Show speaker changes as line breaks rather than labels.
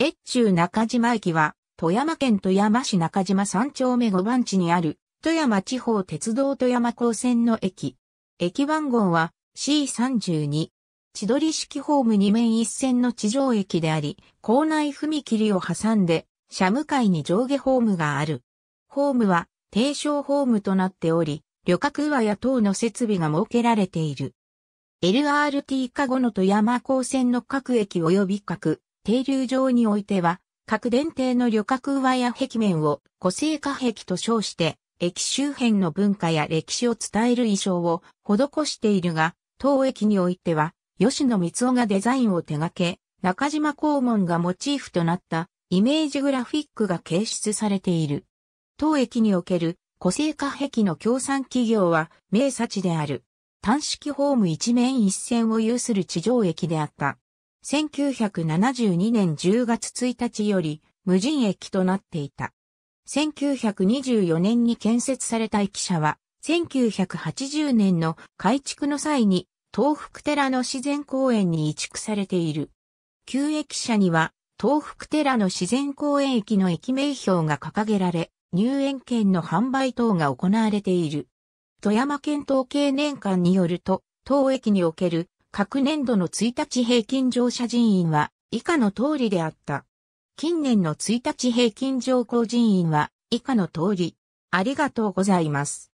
越中
中島駅は、富山県富山市中島3丁目5番地にある、富山地方鉄道富山高線の駅。駅番号は C32。千鳥式ホーム2面一線の地上駅であり、構内踏切を挟んで、車向かいに上下ホームがある。ホームは、低床ホームとなっており、旅客上や等の設備が設けられている。LRT 加後の富山高線の各駅及び各停留場においては、各電停の旅客上や壁面を個性化壁と称して、駅周辺の文化や歴史を伝える衣装を施しているが、当駅においては、吉野光雄がデザインを手掛け、中島公門がモチーフとなったイメージグラフィックが掲出されている。当駅における個性化壁の協賛企業は名差地である。単式ホーム一面一線を有する地上駅であった。1972年10月1日より無人駅となっていた。1924年に建設された駅舎は、1980年の改築の際に東福寺の自然公園に移築されている。旧駅舎には東福寺の自然公園駅の駅名標が掲げられ、入園券の販売等が行われている。富山県統計年間によると、当駅における各年度の1日平均乗車人員は以下の通りであった。近年の1日平均乗降人員は以下の通り。ありがとうござ
います。